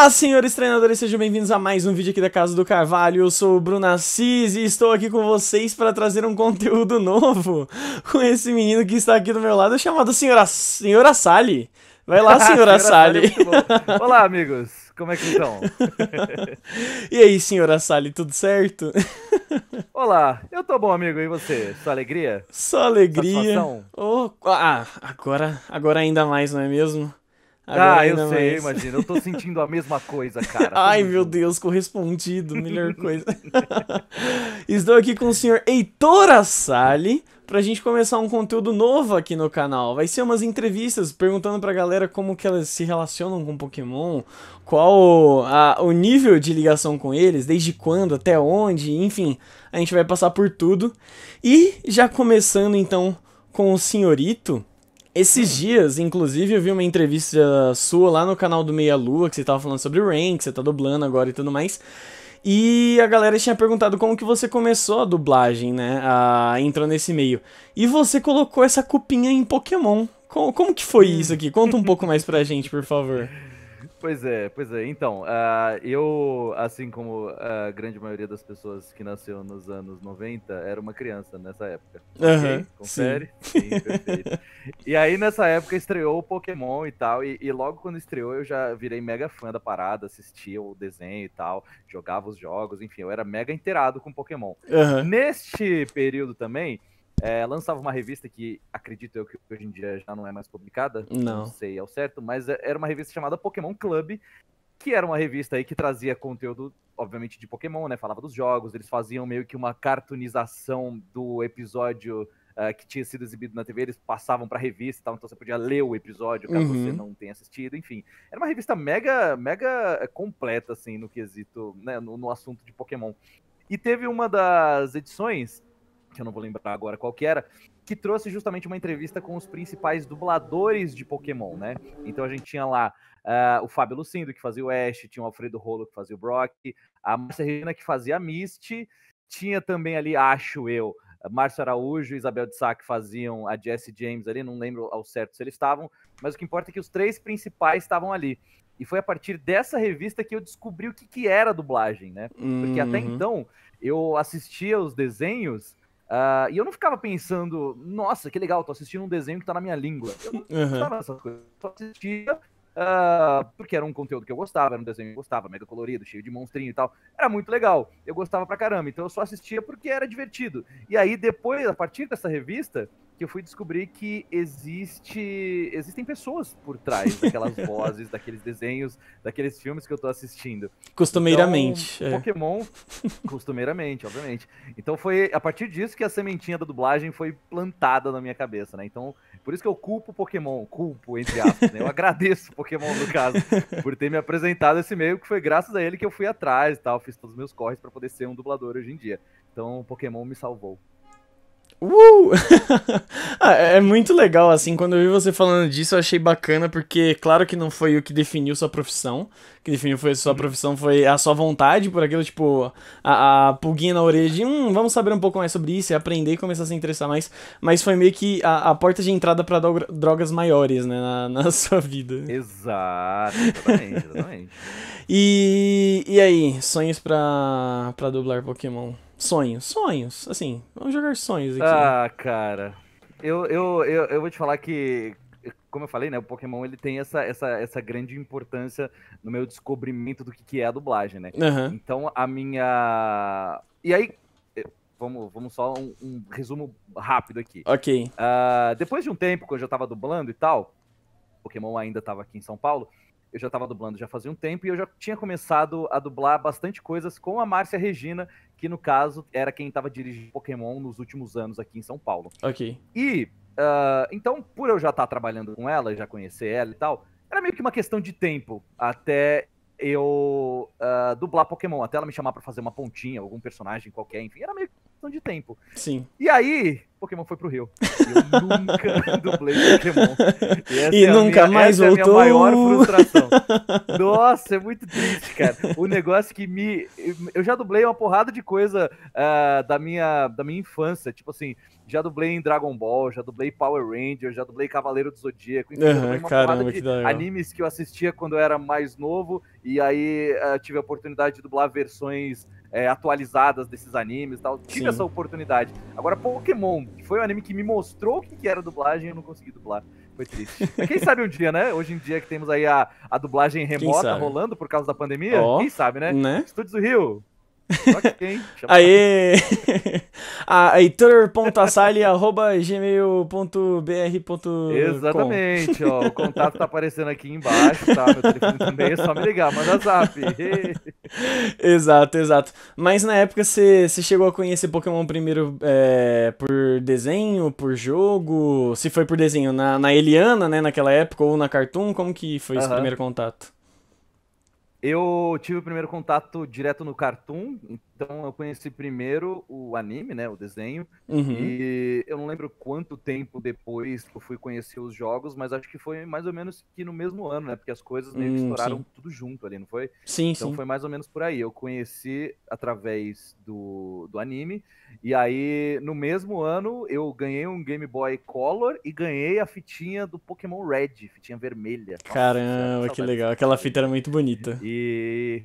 Olá, senhores treinadores, sejam bem-vindos a mais um vídeo aqui da Casa do Carvalho. Eu sou o Bruno Assis e estou aqui com vocês para trazer um conteúdo novo com esse menino que está aqui do meu lado, chamado Senhora, senhora Sally. Vai lá, Senhora, senhora Sally. É Olá, amigos. Como é que estão? e aí, Senhora Sally, tudo certo? Olá, eu tô bom, amigo. E você? Só alegria? Só alegria. Oh, ah, agora, agora ainda mais, não é mesmo? Agora ah, eu sei, mais. imagina. Eu tô sentindo a mesma coisa, cara. Ai, meu Deus, correspondido, melhor coisa. Estou aqui com o senhor Heitor Assali pra gente começar um conteúdo novo aqui no canal. Vai ser umas entrevistas perguntando pra galera como que elas se relacionam com Pokémon, qual a, o nível de ligação com eles, desde quando, até onde, enfim. A gente vai passar por tudo. E já começando então com o senhorito, esses hum. dias, inclusive, eu vi uma entrevista sua lá no canal do Meia Lua, que você tava falando sobre o Rank, que você tá dublando agora e tudo mais. E a galera tinha perguntado como que você começou a dublagem, né? A... nesse meio. E você colocou essa cupinha em Pokémon. Como, como que foi hum. isso aqui? Conta um pouco mais pra gente, por favor. Pois é, pois é. Então, uh, eu, assim como a grande maioria das pessoas que nasceu nos anos 90, era uma criança nessa época. Uhum, okay, confere? Sim. sim, perfeito. e aí, nessa época, estreou o Pokémon e tal. E, e, logo quando estreou, eu já virei mega fã da parada, assistia o desenho e tal, jogava os jogos, enfim, eu era mega inteirado com Pokémon. Uhum. Neste período também, é, lançava uma revista que acredito eu que hoje em dia já não é mais publicada. Não. não sei ao certo, mas é, era uma revista chamada Pokémon Club, que era uma revista aí que trazia conteúdo, obviamente, de Pokémon, né? Falava dos jogos, eles faziam meio que uma cartunização do episódio uh, que tinha sido exibido na TV, eles passavam pra revista e tal, então você podia ler o episódio caso uhum. você não tenha assistido, enfim. Era uma revista mega, mega é, completa, assim, no quesito, né? no, no assunto de Pokémon. E teve uma das edições que eu não vou lembrar agora qual que era, que trouxe justamente uma entrevista com os principais dubladores de Pokémon, né? Então a gente tinha lá uh, o Fábio Lucindo, que fazia o Ash, tinha o Alfredo Rolo, que fazia o Brock, a Márcia Regina, que fazia a Misty, tinha também ali, acho eu, Márcio Araújo e Isabel de Sá, que faziam a Jesse James ali, não lembro ao certo se eles estavam, mas o que importa é que os três principais estavam ali. E foi a partir dessa revista que eu descobri o que, que era dublagem, né? Porque até uhum. então eu assistia os desenhos Uh, e eu não ficava pensando, nossa, que legal, tô assistindo um desenho que tá na minha língua. Eu não uhum. pensava coisas. Eu só assistia Uh, porque era um conteúdo que eu gostava, era um desenho que eu gostava, mega colorido, cheio de monstrinho e tal. Era muito legal, eu gostava pra caramba, então eu só assistia porque era divertido. E aí, depois, a partir dessa revista, que eu fui descobrir que existe existem pessoas por trás daquelas vozes, daqueles desenhos, daqueles filmes que eu tô assistindo. Costumeiramente. Então, é. Pokémon, costumeiramente, obviamente. Então foi a partir disso que a sementinha da dublagem foi plantada na minha cabeça, né? Então por isso que eu culpo o Pokémon, culpo, entre aspas, né? Eu agradeço o Pokémon, no caso, por ter me apresentado esse meio, que foi graças a ele que eu fui atrás e tal, fiz todos os meus corres para poder ser um dublador hoje em dia. Então, o Pokémon me salvou. Uh! ah, é, é muito legal, assim, quando eu vi você falando disso, eu achei bacana, porque claro que não foi o que definiu sua profissão. O que definiu foi sua uhum. profissão, foi a sua vontade por aquilo, tipo, a, a pulguinha na orelha de hum, vamos saber um pouco mais sobre isso e aprender e começar a se interessar mais. Mas foi meio que a, a porta de entrada para drogas maiores, né, na, na sua vida. Exato, exatamente, exatamente. e, e aí, sonhos pra, pra dublar Pokémon? Sonhos, sonhos, assim, vamos jogar sonhos aqui. Ah, cara. Eu, eu, eu, eu vou te falar que, como eu falei, né, o Pokémon ele tem essa, essa, essa grande importância no meu descobrimento do que, que é a dublagem, né? Uhum. Então a minha. E aí, eh, vamos, vamos só um, um resumo rápido aqui. Ok. Uh, depois de um tempo, quando eu já tava dublando e tal, Pokémon ainda tava aqui em São Paulo, eu já estava dublando já fazia um tempo e eu já tinha começado a dublar bastante coisas com a Márcia Regina, que no caso era quem estava dirigindo Pokémon nos últimos anos aqui em São Paulo. Ok. E uh, então, por eu já estar tá trabalhando com ela, já conhecer ela e tal, era meio que uma questão de tempo até eu uh, dublar Pokémon, até ela me chamar para fazer uma pontinha, algum personagem qualquer, enfim, era meio questão de tempo. Sim. E aí, Pokémon foi pro Rio. Eu nunca dublei Pokémon. E, e é nunca minha, mais essa voltou. é a minha maior frustração. Nossa, é muito triste, cara. O negócio que me... Eu já dublei uma porrada de coisa uh, da, minha, da minha infância. Tipo assim, já dublei em Dragon Ball, já dublei Power Ranger, já dublei Cavaleiro do Zodíaco. Enfim, uhum, uma caramba, de que animes que eu assistia quando eu era mais novo, e aí uh, tive a oportunidade de dublar versões é, atualizadas desses animes e tal. Tive Sim. essa oportunidade. Agora, Pokémon, que foi um anime que me mostrou o que era dublagem e eu não consegui dublar. Foi triste. quem sabe um dia, né? Hoje em dia que temos aí a, a dublagem remota rolando por causa da pandemia, oh, quem sabe, né? né? Estúdios do Rio, Okay, Aê! a Exatamente, ó, O contato tá aparecendo aqui embaixo, tá? Meu telefone também, é só me ligar, manda zap. exato, exato. Mas na época você chegou a conhecer Pokémon primeiro é, por desenho, por jogo? Se foi por desenho, na, na Eliana, né, naquela época, ou na Cartoon, como que foi uh -huh. esse primeiro contato? Eu tive o primeiro contato direto no Cartoon, então eu conheci primeiro o anime, né, o desenho, uhum. e eu não lembro quanto tempo depois eu fui conhecer os jogos, mas acho que foi mais ou menos que no mesmo ano, né, porque as coisas meio que hum, estouraram sim. tudo junto ali, não foi? Sim, então sim. foi mais ou menos por aí. Eu conheci através do, do anime, e aí no mesmo ano eu ganhei um Game Boy Color e ganhei a fitinha do Pokémon Red, fitinha vermelha. Caramba, Nossa, que legal. Aquela fita era muito bonita. E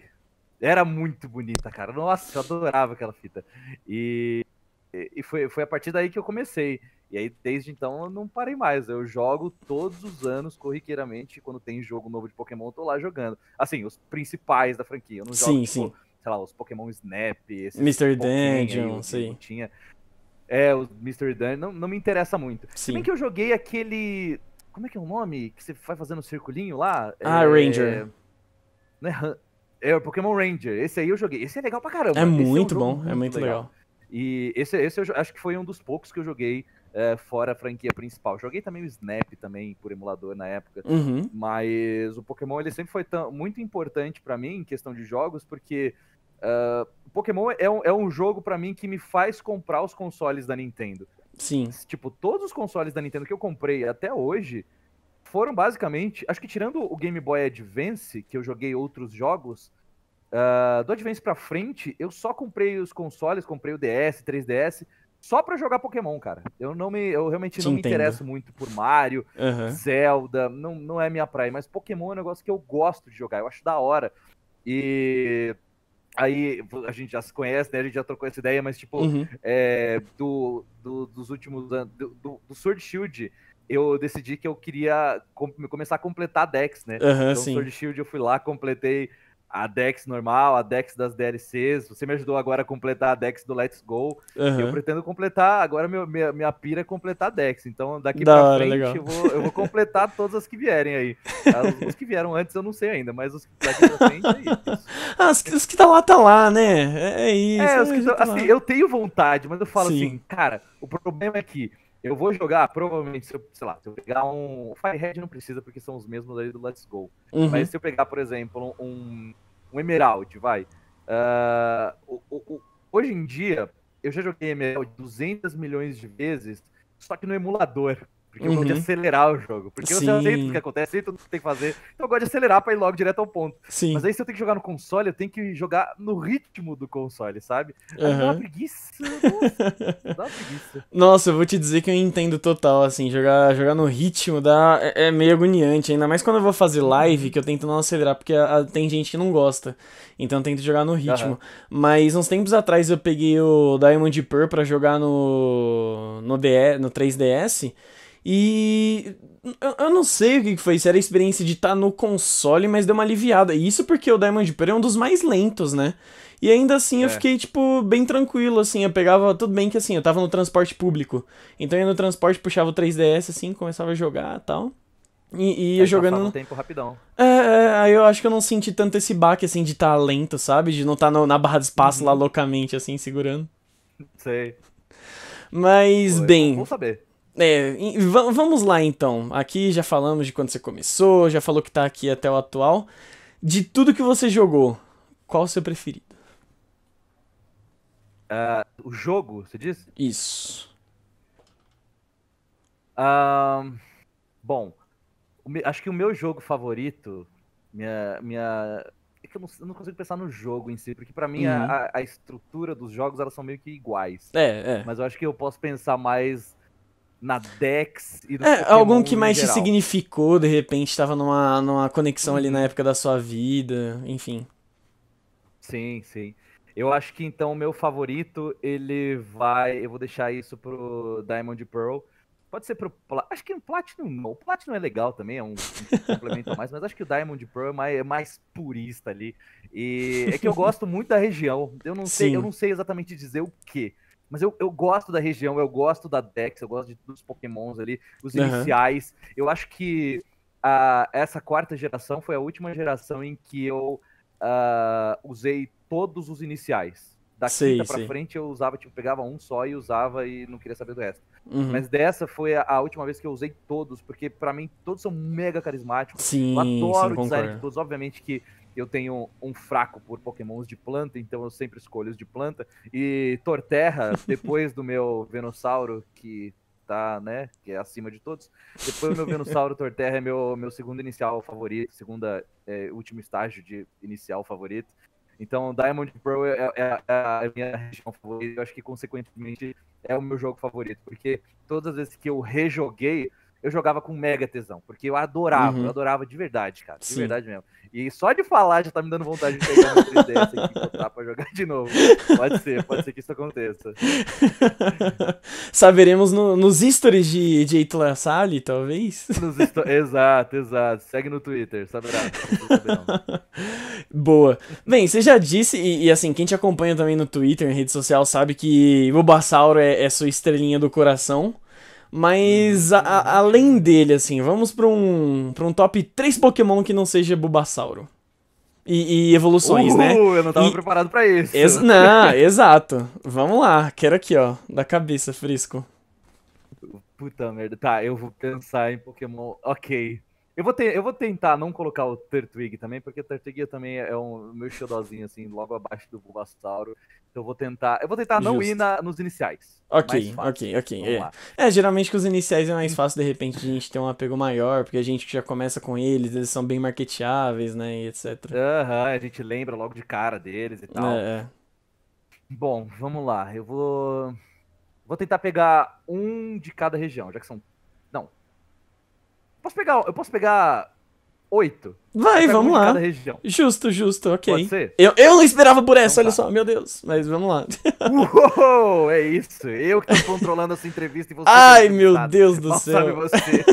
era muito bonita, cara. Nossa, eu adorava aquela fita. E, e foi, foi a partir daí que eu comecei. E aí, desde então, eu não parei mais. Eu jogo todos os anos, corriqueiramente, quando tem jogo novo de Pokémon, eu tô lá jogando. Assim, os principais da franquia. Eu não jogo, sim, tipo, sim. sei lá, os Pokémon Snap, esses Mr. Dungeon, sim. Tinha. É, o Mr. Dungeon, não, não me interessa muito. Sim. Se bem que eu joguei aquele... Como é que é o nome? Que você vai fazendo um circulinho lá? Ah, é... Né? Ranger. Não é é o Pokémon Ranger. Esse aí eu joguei. Esse é legal pra caramba. É esse muito é um bom, é muito é muito legal. legal. E esse, esse eu acho que foi um dos poucos que eu joguei é, fora a franquia principal. Joguei também o Snap também por emulador na época. Uhum. Mas o Pokémon ele sempre foi tão, muito importante para mim em questão de jogos, porque uh, Pokémon é um, é um jogo para mim que me faz comprar os consoles da Nintendo. Sim. Tipo, todos os consoles da Nintendo que eu comprei até hoje, foram basicamente. Acho que tirando o Game Boy Advance, que eu joguei outros jogos, uh, do Advance pra frente, eu só comprei os consoles, comprei o DS, 3DS, só pra jogar Pokémon, cara. Eu não me, eu realmente Te não entendo. me interesso muito por Mario, uhum. Zelda, não, não é minha praia, mas Pokémon é um negócio que eu gosto de jogar, eu acho da hora. E aí a gente já se conhece, né? A gente já trocou essa ideia, mas tipo, uhum. é, do, do, dos últimos anos, do, do, do Sword Shield, eu decidi que eu queria com começar a completar a Dex, né? Uhum, então, sim. Sword Shield, eu fui lá, completei a Dex normal, a Dex das DLCs. Você me ajudou agora a completar a Dex do Let's Go. Uhum. Eu pretendo completar, agora meu, minha, minha pira é completar a Dex. Então daqui da pra hora, frente eu vou, eu vou completar todas as que vierem aí. As os, que vieram antes eu não sei ainda, mas os daqui pra frente é isso. ah, os, os, que tá lá, tá lá, né? É, é, é isso. É, os que, é, tá, tá assim, eu tenho vontade, mas eu falo Sim. assim, cara, o problema é que eu vou jogar, provavelmente, se eu, sei lá, se eu pegar um. O Firehead não precisa, porque são os mesmos ali do Let's Go. Uhum. Mas se eu pegar, por exemplo, um, um Emerald, vai. Uh, o, o, hoje em dia, eu já joguei Emerald 200 milhões de vezes, só que no emulador. Porque eu gosto de uhum. acelerar o jogo. Porque Sim. eu sei tudo que acontece, sei tudo que tem que fazer. Então eu gosto de acelerar pra ir logo direto ao ponto. Sim. Mas aí se eu tenho que jogar no console, eu tenho que jogar no ritmo do console, sabe? Aí dá uma preguiça. Nossa, dá uma preguiça. Nossa, eu vou te dizer que eu entendo total, assim, jogar, jogar no ritmo dá, é, é meio agoniante. Ainda mais quando eu vou fazer live, que eu tento não acelerar, porque a, a, tem gente que não gosta. Então eu tento jogar no ritmo. Uhum. Mas uns tempos atrás eu peguei o Diamond Pearl pra jogar no, no, DE, no 3DS. E eu, não sei o que foi, se era a experiência de estar tá no console, mas deu uma aliviada. isso porque o Diamond Pearl é um dos mais lentos, né? E ainda assim eu é. fiquei, tipo, bem tranquilo, assim. Eu pegava, tudo bem que assim, eu tava no transporte público. Então eu ia no transporte, puxava o 3DS, assim, começava a jogar tal. E, e eu jogando. Um tempo rapidão. É, é, é, aí eu acho que eu não senti tanto esse baque, assim, de estar tá lento, sabe? De não estar tá na barra de espaço uhum. lá loucamente, assim, segurando. Sei. Mas, bem. Vamos saber. É, vamos lá então. Aqui já falamos de quando você começou, já falou que tá aqui até o atual. De tudo que você jogou, qual o seu preferido? Uh, o jogo, você disse? Isso. Uh, bom, acho que o meu jogo favorito, minha, minha é eu não, eu não, consigo pensar no jogo em si, porque para mim uhum. a, a, estrutura dos jogos elas são meio que iguais. É, é. Mas eu acho que eu posso pensar mais na Dex e no É, algum que mais te significou, de repente, estava numa, numa conexão ali na época da sua vida, enfim. Sim, sim. Eu acho que então o meu favorito, ele vai. Eu vou deixar isso pro Diamond Pearl. Pode ser pro. Acho que o Platinum não. O Platinum é legal também, é um, um complemento a mais, mas acho que o Diamond Pearl é mais, é mais, purista ali. E é que eu gosto muito da região. Eu não, Sim. sei, eu não sei exatamente dizer o que mas eu, eu gosto da região, eu gosto da Dex, eu gosto de, dos Pokémons ali, os uhum. iniciais. Eu acho que uh, essa quarta geração foi a última geração em que eu uh, usei todos os iniciais. Da quinta pra frente eu usava, tipo, pegava um só e usava e não queria saber do resto. Uhum. Mas dessa foi a, a, última vez que eu usei todos, porque para mim todos são mega carismáticos. Sim, eu adoro sim, o design concordo. de todos. Obviamente que eu tenho um fraco por pokémons de planta, então eu sempre escolho os de planta. E Torterra, depois do meu Venossauro, que tá, né, que é acima de todos, depois do meu Venossauro, Torterra é meu, meu segundo inicial favorito, segunda, é, último estágio de inicial favorito. Então, Diamond Pearl é, é, é, é a minha região favorita. Eu acho que, consequentemente, é o meu jogo favorito. Porque todas as vezes que eu rejoguei, eu jogava com mega tesão, porque eu adorava, uhum. eu adorava de verdade, cara, de Sim. verdade mesmo. E só de falar já tá me dando vontade de pegar uma 3DS e voltar pra jogar de novo. Pode ser, pode ser que isso aconteça. Saberemos no, nos stories de, de Eitlan Sali, talvez? exato, exato. Segue no Twitter, saberá. Boa. Bem, você já disse, e, e, assim, quem te acompanha também no Twitter, em rede social, sabe que o Bassauro é, é sua estrelinha do coração. Mas a, a, além dele, assim, vamos pra um, pra um top 3 Pokémon que não seja Bulbasauro. E, e evoluções, uh, né? Eu não tava e, preparado para isso. Ex não, exato. Vamos lá, quero aqui, ó, da cabeça, Frisco. Puta merda. Tá, eu vou pensar em Pokémon. Ok. Eu vou, eu vou tentar não colocar o Turtwig também, porque o Turtwig também é, é um meu xodózinho, assim, logo abaixo do Bulbasauro. Então eu vou tentar. Eu vou tentar não Justo. ir na, nos iniciais. É ok, ok, ok. É. é. geralmente que os iniciais é mais fácil, de repente, a gente ter um apego maior, porque a gente já começa com eles, eles são bem marketeáveis, né? E etc. Aham, a gente lembra logo de cara deles e tal. É, é. Bom, vamos lá. Eu vou. Vou tentar pegar um de cada região, já que são Posso pegar, eu posso pegar oito? Vai, vamos lá. Cada região. Justo, justo, ok. Pode ser? Eu, eu não esperava por essa, então, olha tá. só, meu Deus. Mas vamos lá. Uou, é isso. Eu que tô controlando essa entrevista e você. Ai, meu nada. Deus do Mal céu. Sabe você.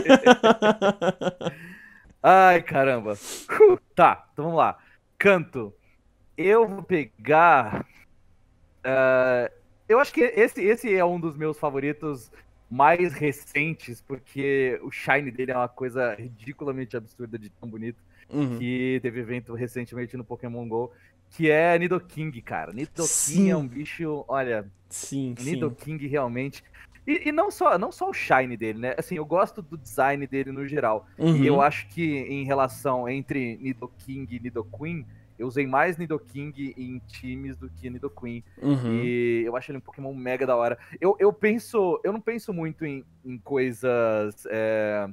Ai, caramba. tá, então vamos lá. Canto. Eu vou pegar. Uh, eu acho que esse, esse é um dos meus favoritos mais recentes, porque o shine dele é uma coisa ridiculamente absurda de tão bonito. Uhum. Que teve evento recentemente no Pokémon GO, que é Nidoking, cara. Nidoking é sim. é um bicho, olha. Sim, Nidoking sim. realmente. E, e, não, só, não só o shine dele, né? Assim, eu gosto do design dele no geral. Uhum. E eu acho que em relação entre Nidoking e Nidoqueen, eu usei mais Nidoking em times do que Nidoqueen. Uhum. E eu acho ele um Pokémon mega da hora. Eu, eu penso, eu não penso muito em, em coisas. É,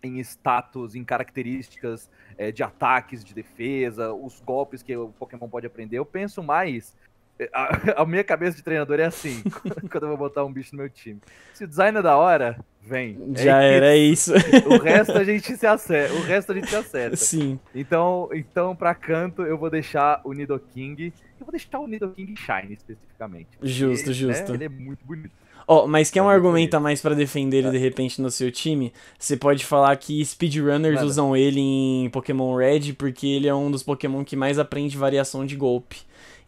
em status, em características é, de ataques, de defesa, os golpes que o Pokémon pode aprender. Eu penso mais eh, a, a, minha cabeça de treinador é assim, quando eu vou botar um bicho no meu time. Se o design é da hora, vem. Já é era isso. isso. O resto a gente se acerta. O resto a gente se acerta. Sim. Então, então para canto eu vou deixar o nidoking Eu vou deixar o nidoking Shine especificamente. Justo, ele, justo. Né, ele é muito bonito. Ó, oh, mas quer é um argumento a mais para defender ele de repente no seu time? Você pode falar que speedrunners Nada. usam ele em Pokémon Red porque ele é um dos Pokémon que mais aprende variação de golpe.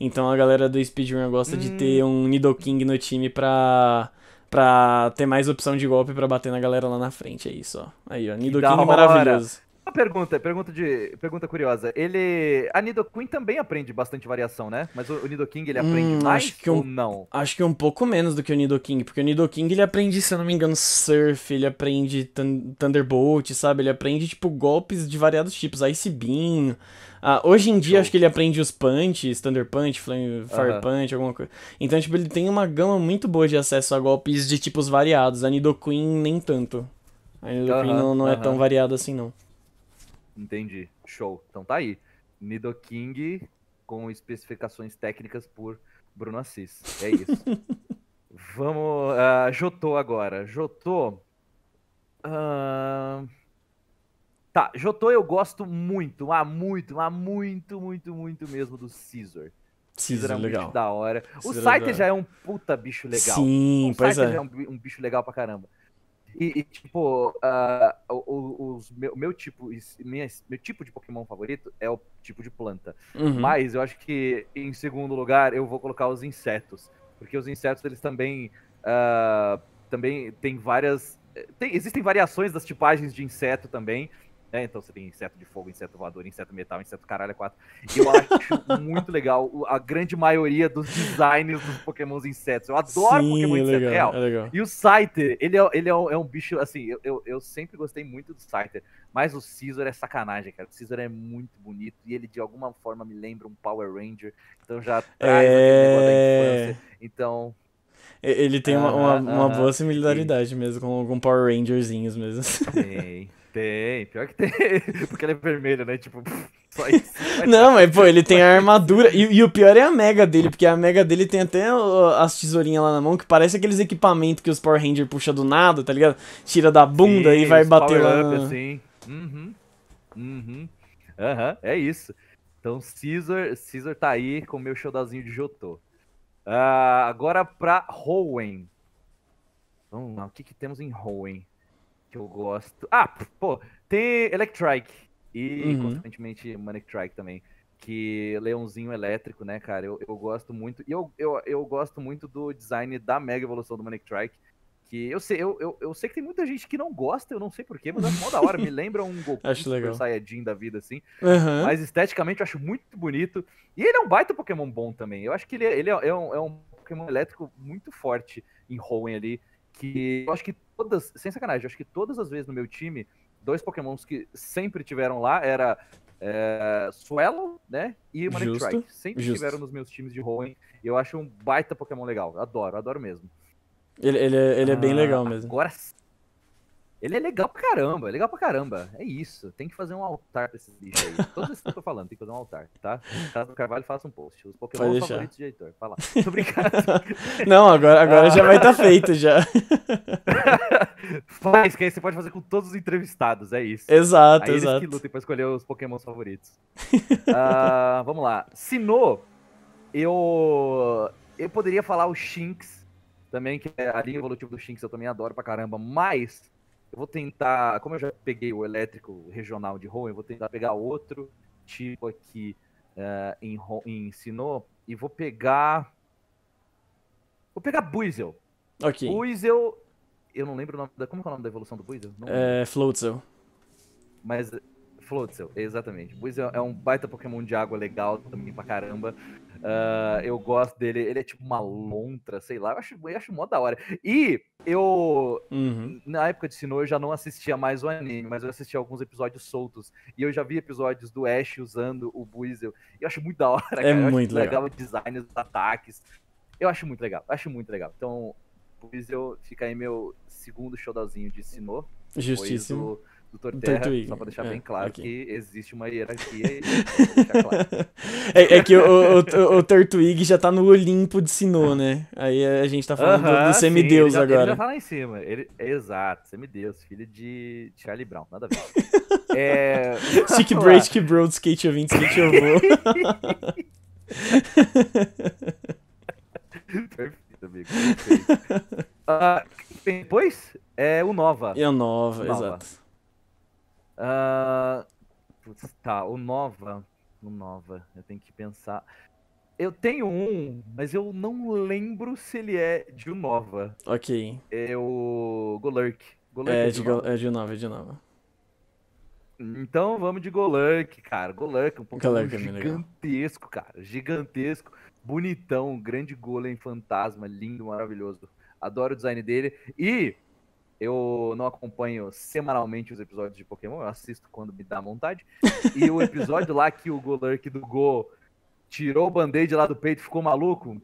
Então a galera do speedrun gosta hum. de ter hum. um Nidoking no time pra Pra ter mais opção de golpe para bater na galera lá na frente. É isso, ó. Aí, ó. Nidoking maravilhoso. Uma pergunta, pergunta de, pergunta curiosa. Ele, a Nidoqueen também aprende bastante variação, né? Mas o, o King ele aprende hum, mais acho que um, ou não? Acho que um pouco menos do que o King, porque o King ele aprende, se eu não me engano, surf, ele aprende Thunderbolt, sabe? Ele aprende tipo golpes de variados tipos, Ice Beam. Ah, hoje em dia Show. acho que ele aprende os punches, Thunder Punch, Flame, Fire Punch, alguma coisa. Então, tipo, ele tem uma gama muito boa de acesso a golpes de tipos variados. A Nidoqueen nem tanto. A Nidoqueen Queen não, não é tão variada assim, não. Entendi. Show. Então tá aí. Nidoking com especificações técnicas por Bruno Assis. É isso. Vamos. Uh, Jotô agora. Jotô. Uh... Tá, Jotô eu gosto muito, mas ah, muito, mas muito, muito, muito mesmo do Caesar. Caesar, é, é legal. muito da hora. Caesar o é Saiter já é um puta bicho legal. Sim, o pois Saiter é. já é um, um bicho legal pra caramba. E, e tipo, uh, o, os, meu, meu tipo, minha, meu tipo de Pokémon favorito é o tipo de planta. Uhum. Mas eu acho que, em segundo lugar, eu vou colocar os insetos. Porque os insetos, eles também. Uh, também tem várias. Eh, tem, existem variações das tipagens de inseto também. Né? Então você tem inseto de fogo, inseto voador, inseto metal, inseto caralho, é quatro. E eu acho muito legal a grande maioria dos designs dos pokémons insetos. Eu adoro Sim, pokémon é inseto legal, real. É legal. E o Scyther, ele, é, ele é, um, é um bicho, assim, eu, eu, eu, sempre gostei muito do Scyther, mas o Caesar é sacanagem, cara. O Caesar é muito bonito e ele de alguma forma me lembra um Power Ranger, então já traz é... Então, ele tem uma, uma, uma boa similaridade mesmo, com, com Power Rangerzinhos mesmo. Sim. Tem, pior que tem. Porque ela é vermelha, né? Tipo, só isso. Não, mas pô, ele tem a armadura. E, e, o pior é a mega dele, porque a mega dele tem até as tesourinhas lá na mão, que parece aqueles equipamentos que os Power Ranger puxa do nada, tá ligado? Tira da bunda Sim, e vai bater lá. Up, assim. Uhum. Uhum. Aham, uhum. é isso. Então, Caesar, Caesar tá aí com o meu showzinho de Jotô. Uh, agora pra Hoenn. Vamos lá, o que, que temos em Hoenn? que eu gosto. Ah, pô, tem Electrike e, uhum. consequentemente, Manic Trike também. Que Leãozinho Elétrico, né, cara? Eu, eu gosto muito. E eu, eu, eu gosto muito do design da mega evolução do Manic Trike. Que eu sei, eu, eu, eu sei que tem muita gente que não gosta, eu não sei porquê, mas é mó da hora. Me lembra um Goku acho Super legal. Saiyajin da vida, assim. Uhum. Mas esteticamente eu acho muito bonito. E ele é um baita Pokémon bom também. Eu acho que ele, é, ele é, é um, é um Pokémon elétrico muito forte em Hoenn ali. Que eu acho que todas, sem sacanagem, acho que todas as vezes no meu time, dois pokémons que sempre tiveram lá era é, né? E Manectrice. Sempre justo. tiveram nos meus times de Hoenn. E eu acho um baita Pokémon legal. Adoro, adoro mesmo. Ele, ele, é, ele é bem ah, legal mesmo. Agora ele é legal pra caramba, é legal pra caramba. É isso. Tem que fazer um altar pra esses bichos aí. Todos esses que eu tô falando, tem que fazer um altar, tá? Caso do Carvalho, faça um post. Os Pokémon favoritos de Heitor. Fala. Tô brincando. Não, agora, agora ah. já vai estar tá feito já. Faz, que aí você pode fazer com todos os entrevistados, é isso. Exato, aí exato. Eles que lutem pra escolher os Pokémon favoritos. uh, vamos lá. Sinô, eu. Eu poderia falar o Shinx também, que é a linha evolutiva do Shinx, eu também adoro pra caramba, mas eu vou tentar, como eu já peguei o elétrico regional de Hoenn, eu vou tentar pegar outro tipo aqui uh, em, em Sinnoh e vou pegar. Vou pegar Buizel. Ok. Buizel. Eu não lembro o nome da. Como é o nome da evolução do Buizel? Não é. Floatzel. Mas. Floatzel, exatamente. Buizel é um baita Pokémon de água legal também pra caramba. Uh, eu gosto dele, ele é tipo uma lontra, sei lá, eu acho, eu acho mó da hora. E eu, uhum. na época de Sinnoh, eu já não assistia mais o anime, mas eu assistia alguns episódios soltos. E eu já vi episódios do Ash usando o Buizel. E eu acho muito da hora, é cara. muito legal. legal o design dos ataques. Eu acho muito legal, acho muito legal. Então, Buizel fica aí meu segundo showzinho de Sinnoh. Justíssimo. Doutor Terra, só pra deixar é, bem claro okay. que existe uma hierarquia e claro. é, é, que o, o, o, já tá no Olimpo de Sinô, né? Aí a gente tá falando uh -huh, do, do semideus sim, ele já, agora. Ele já tá lá em cima. Ele, exato, semideus, filho de Charlie Brown, nada a ver. é... Stick Break, que bro, skate eu vim, skate eu vou. perfeito, amigo, perfeito. Uh, depois é o Nova. É o Nova, Nova. exato. Uh, putz, tá, o Nova. O Nova, eu tenho que pensar. Eu tenho um, mas eu não lembro se ele é de Nova. Ok. É o Golurk. Golurk é, é, de Go é de Nova, é de Nova. Então vamos de Golurk, cara. Golurk é um pouco gigantesco, cara. Gigantesco, bonitão, grande golem fantasma, lindo, maravilhoso. Adoro o design dele. E eu não acompanho semanalmente os episódios de Pokémon, eu assisto quando me dá vontade. E o episódio lá que o Golurk do Go tirou o band-aid lá do peito e ficou maluco, uhum.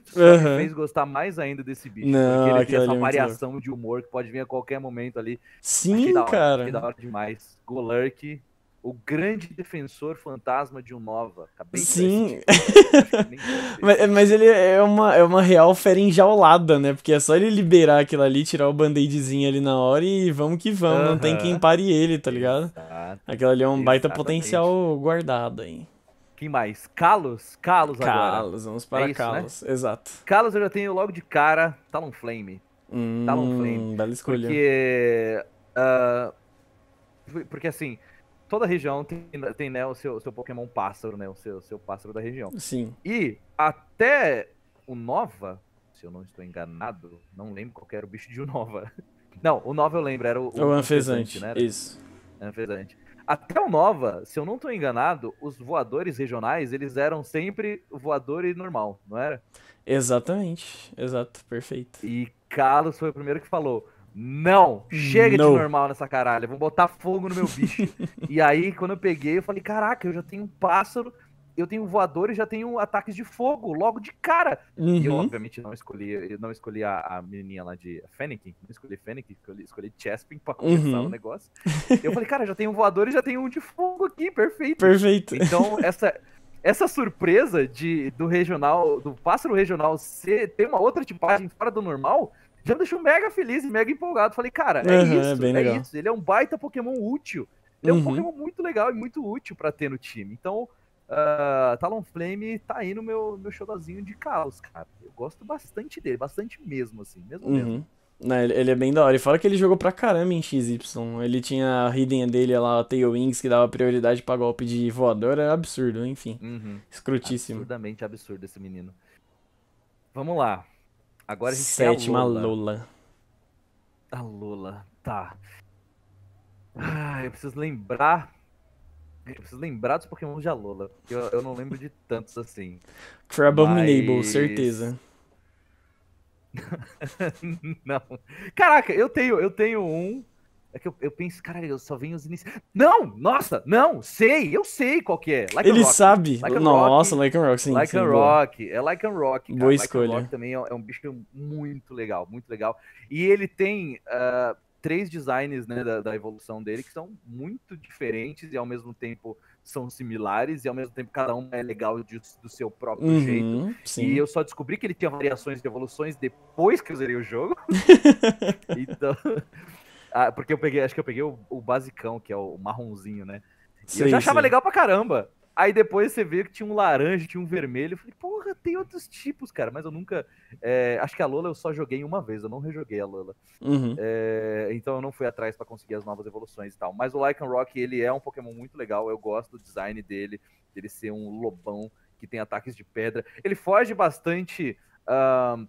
fez gostar mais ainda desse bicho. Não, porque ele tem essa é variação de humor que pode vir a qualquer momento ali. Sim, cara. Da hora, da hora demais. Golurk, o grande defensor fantasma de um Nova. Acabei tá Sim. É mas, mas, ele é uma, é uma real fera enjaulada, né? Porque é só ele liberar aquilo ali, tirar o band-aidzinho ali na hora e vamos que vamos. Uh -huh. Não tem quem pare ele, tá ligado? Exato. Aquilo ali é um Exatamente. baita potencial guardado aí. Quem mais? Carlos? Carlos agora. Carlos, vamos é para é isso, Carlos. Né? Exato. Carlos eu já tenho logo de cara Talon tá Flame. Tá hum, Talon Bela escolha. Porque. Uh, porque assim toda região tem, tem né, o seu, seu Pokémon pássaro, né? O seu, seu pássaro da região. Sim. E até o Nova, se eu não estou enganado, não lembro qual era o bicho de Nova. Não, o Nova eu lembro, era o, é o, o Anfesante, né? Isso. Anfesante. Até o Nova, se eu não estou enganado, os voadores regionais, eles eram sempre voador e normal, não era? Exatamente, exato, perfeito. E Carlos foi o primeiro que falou. Não, chega Não. de normal nessa caralho, vou botar fogo no meu bicho. e aí, quando eu peguei, eu falei, caraca, eu já tenho um pássaro, eu tenho voador e já tenho ataques de fogo logo de cara. Uhum. E eu, uhum. obviamente, não escolhi, eu não escolhi a, a menininha lá de Fennec, não escolhi Fennec, escolhi, escolhi Chespin pra começar uhum. o negócio. Eu falei, cara, já tenho um voador e já tenho um de fogo aqui, perfeito. Perfeito. Então, essa. Essa surpresa de, do regional, do pássaro regional ser, ter uma outra tipagem fora do normal, já me deixou mega feliz, e mega empolgado. Falei, cara, é uhum, isso, é, é isso. Ele é um baita Pokémon útil. Ele uhum. é um uhum. Pokémon muito legal e muito útil para ter no time. Então, uh, ah, Talonflame tá aí no meu, meu showzinho de caos, cara. Eu gosto bastante dele, bastante mesmo, assim, mesmo uhum. mesmo. Não, ele é bem da hora. E fora que ele jogou pra caramba em XY. Ele tinha a hidden dele lá, a Tailwings, que dava prioridade pra golpe de voador. Era é absurdo, enfim. Uhum. Escrutíssimo. Absurdamente absurdo esse menino. Vamos lá. Agora a gente Sétima tem a lula Lula. A Lula, tá. Ah, eu preciso lembrar. Eu preciso lembrar dos Pokémon de Alola. Eu, eu não lembro de tantos assim. Crabominable, Mas... certeza. não. Caraca, eu tenho, eu tenho um é que eu, eu penso, caralho, eu só venho os iniciais. Não! Nossa! Não! Sei! Eu sei qual que é. Like Ele rock. sabe! Like nossa, rock, Like and Rock, sim. Like sim, and boa. Rock. É Like and Rock. Cara. Boa like escolha. Rock também é, é, um bicho muito legal, muito legal. E ele tem uh, três designs né, da, da evolução dele que são muito diferentes e ao mesmo tempo são similares e ao mesmo tempo cada um é legal de, do seu próprio uhum, jeito. Sim. E eu só descobri que ele tinha variações de evoluções depois que eu zerei o jogo. então, ah, porque eu peguei, acho que eu peguei o, o basicão, que é o marronzinho, né? Sim, eu já achava sim. legal pra caramba. Aí depois você vê que tinha um laranja, tinha um vermelho. Eu falei, porra, tem outros tipos, cara. Mas eu nunca. É, acho que a Lola eu só joguei uma vez, eu não rejoguei a Lola. Uhum. É, então eu não fui atrás para conseguir as novas evoluções e tal. Mas o Lycan Rock, ele é um Pokémon muito legal. Eu gosto do design dele, dele ser um lobão que tem ataques de pedra. Ele foge bastante. Uh,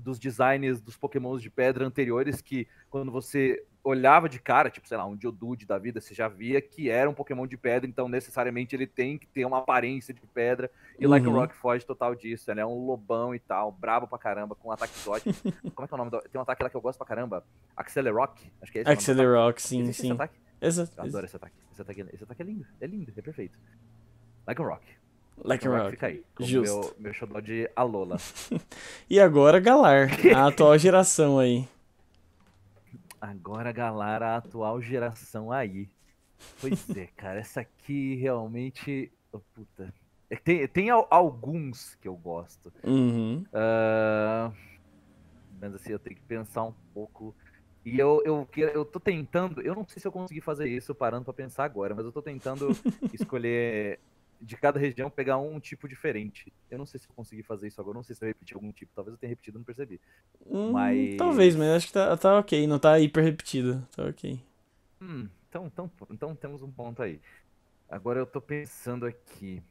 dos designs dos pokémons de pedra anteriores que quando você olhava de cara, tipo, sei lá, um Geodude da vida, você já via que era um pokémon de pedra, então necessariamente ele tem que ter uma aparência de pedra, e uhum. Like foge total disso, ele é um lobão e tal, brabo pra caramba, com um ataque forte Como é que é o nome do... Tem um ataque lá que eu gosto pra caramba, Accelerock, acho que é esse Accelerock, sim, Existe sim. Esse ataque? Exato. Eu adoro esse ataque, esse ataque, é, esse ataque é lindo, é lindo, é perfeito. Like a Rock, Like então, a Rock. Fica aí, com Justo. Meu, meu xodó de Alola. e agora Galar, a atual geração aí. Agora Galar, a atual geração aí. Pois é, cara, essa aqui realmente. Oh, puta. É, tem, tem alguns que eu gosto. Uhum. Uh, mas assim, eu tenho que pensar um pouco. E eu, eu, eu tô tentando, eu não sei se eu consegui fazer isso parando para pensar agora, mas eu tô tentando escolher de cada região pegar um tipo diferente. Eu não sei se eu consegui fazer isso agora, não sei se eu repeti algum tipo, talvez eu tenha repetido e não percebi. Hum, mas... Talvez, mas acho que tá, tá ok, não tá hiper repetido, tá ok. Hum, então, então, então temos um ponto aí. Agora eu tô pensando aqui,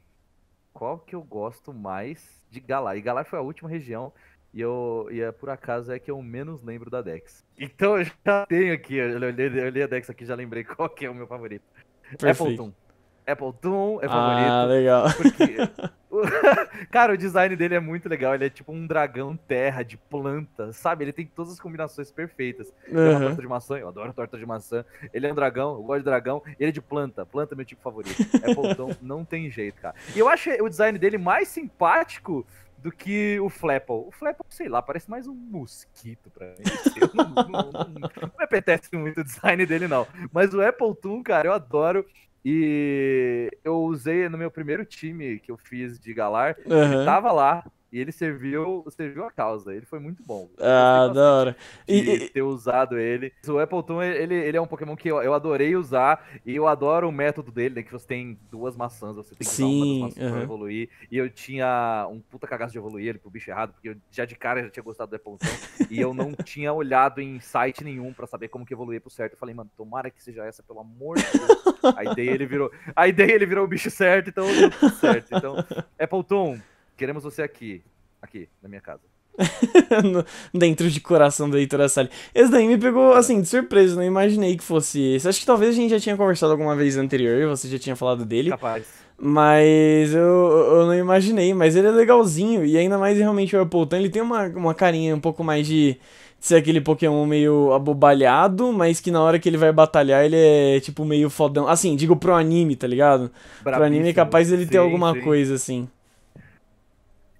qual que eu gosto mais de Galar? E Galar foi a última região e, eu, e é, por acaso é que eu menos lembro da Dex. Então eu já tenho aqui, eu li eu olhei a Dex aqui já lembrei qual que é o meu favorito. É Perfeito. Appleton. Apple Doom é ah, favorito. Ah, legal. Porque... cara, o design dele é muito legal. Ele é tipo um dragão terra de planta, sabe? Ele tem todas as combinações perfeitas. Ele é uma torta de maçã, eu adoro torta de maçã. Ele é um dragão, eu gosto de dragão. Ele é de planta. Planta é meu tipo favorito. Apple Doom não tem jeito, cara. E eu acho o design dele mais simpático do que o Flapple. O Flapple, sei lá, parece mais um mosquito pra mim. Eu não, não, não, não, me apetece muito o design dele, não. Mas o Apple Toon, cara, eu adoro. E eu usei no meu primeiro time que eu fiz de Galar, uhum. ele tava lá, e ele serviu, serviu a causa, ele foi muito bom. Ah, da hora. E ter usado ele. O Appleton, ele, ele é um Pokémon que eu, eu adorei usar e eu adoro o método dele, né, que você tem duas maçãs, você tem que Sim, usar uma das maçãs uhum. pra evoluir. E eu tinha um puta cagaço de evoluir ele pro bicho errado, porque eu já de cara já tinha gostado do Appleton e eu não tinha olhado em site nenhum para saber como que evoluir pro certo. Eu falei, mano, tomara que seja essa, pelo amor de Deus. aí daí ele virou, a ideia ele virou o bicho certo, então deu tudo certo. Então, Appleton, Queremos você aqui. Aqui, na minha casa. Dentro de coração da Heitor Assali. Esse daí me pegou, é. assim, de surpresa. Não imaginei que fosse esse. Acho que talvez a gente já tinha conversado alguma vez anterior e você já tinha falado dele. Capaz. Mas eu, eu não imaginei. Mas ele é legalzinho. E ainda mais realmente o Apoltan. Ele tem uma, uma carinha um pouco mais de, de ser aquele Pokémon meio abobalhado. Mas que na hora que ele vai batalhar, ele é tipo meio fodão. Assim, digo pro anime, tá ligado? Pro anime é capaz dele sim, ter alguma sim. coisa assim.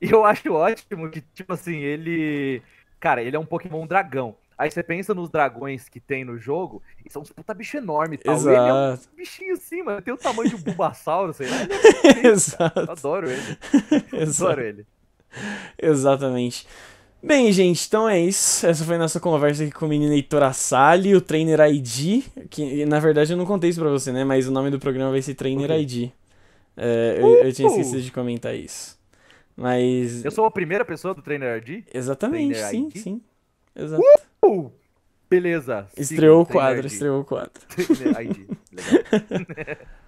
E eu acho ótimo que, tipo assim, ele. Cara, ele é um Pokémon dragão. Aí você pensa nos dragões que tem no jogo, e são uns puta bicho enorme tal. Exato. Ele é um bichinho assim, mano. Tem o tamanho de um Bulbasauro, sei lá. É Exato. Eu adoro ele. Exato. Adoro ele. Exatamente. Bem, gente, então é isso. Essa foi a nossa conversa aqui com o menino Heitor Assali, o Trainer ID, que na verdade eu não contei isso pra você, né? Mas o nome do programa vai ser Trainer okay. ID. É, eu, eu tinha uh! esquecido de comentar isso. Mas. Eu sou a primeira pessoa do Trainer ID? Exatamente, Trainer sim, ID? sim. Exato. Uh! Beleza. Estreou o quadro, estreou o quadro. Trainer ID, legal.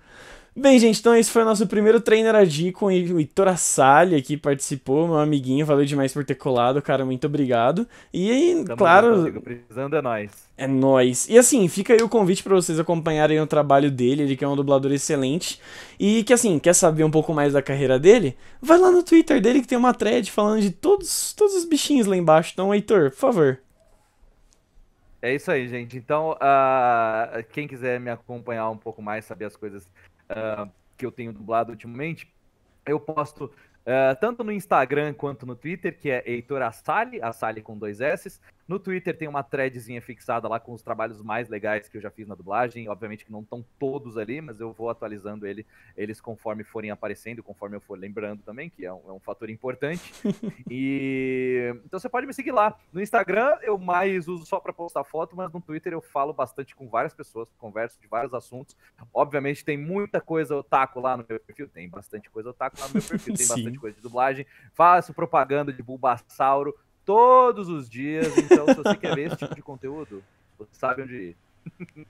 Bem, gente, então esse foi o nosso primeiro Trainer a G com o Heitor Assali aqui participou, meu amiguinho, valeu demais por ter colado, cara, muito obrigado. E Tamo claro... precisando é nóis. É nóis. E assim, fica aí o convite para vocês acompanharem o trabalho dele, ele que é um dublador excelente, e que assim, quer saber um pouco mais da carreira dele? Vai lá no Twitter dele que tem uma thread falando de todos, todos os bichinhos lá embaixo, então Heitor, por favor. É isso aí, gente. Então, uh, quem quiser me acompanhar um pouco mais, saber as coisas uh, que eu tenho dublado ultimamente, eu posto uh, tanto no Instagram quanto no Twitter, que é Heitor Assali, Assali com dois S. No Twitter tem uma threadzinha fixada lá com os trabalhos mais legais que eu já fiz na dublagem. Obviamente que não estão todos ali, mas eu vou atualizando ele, eles conforme forem aparecendo, conforme eu for lembrando também, que é um, é um fator importante. e então você pode me seguir lá. No Instagram eu mais uso só para postar foto, mas no Twitter eu falo bastante com várias pessoas, converso de vários assuntos. Obviamente tem muita coisa otaku lá no meu perfil, tem bastante coisa otaku lá no meu perfil, tem bastante coisa de dublagem. Faço propaganda de Bulbasauro, todos os dias. Então, se você quer ver esse tipo de conteúdo, você sabe onde ir.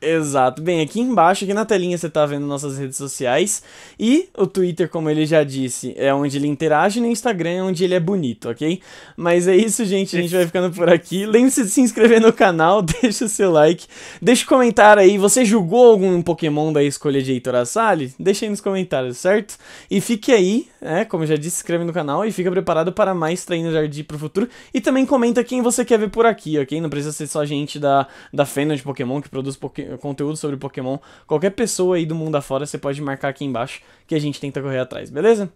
Exato. Bem, aqui embaixo, aqui na telinha, você está vendo nossas redes sociais. E o Twitter, como ele já disse, é onde ele interage, e no Instagram é onde ele é bonito, ok? Mas é isso, gente. A gente vai ficando por aqui. Lembre-se de se inscrever no canal, deixa o seu like, deixa o um comentário aí. Você julgou algum Pokémon da escolha de Heitor Assali? Deixa aí nos comentários, certo? E fique aí é, como já disse, se inscreve no canal e fica preparado para mais treinos de Ardi pro futuro. E também comenta quem você quer ver por aqui, ok? Não precisa ser só gente da, da Fena de Pokémon que produz conteúdo sobre Pokémon. Qualquer pessoa aí do mundo afora, você pode marcar aqui embaixo que a gente tenta correr atrás, beleza?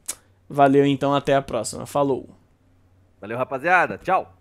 Valeu então, até a próxima. Falou! Valeu, rapaziada. Tchau!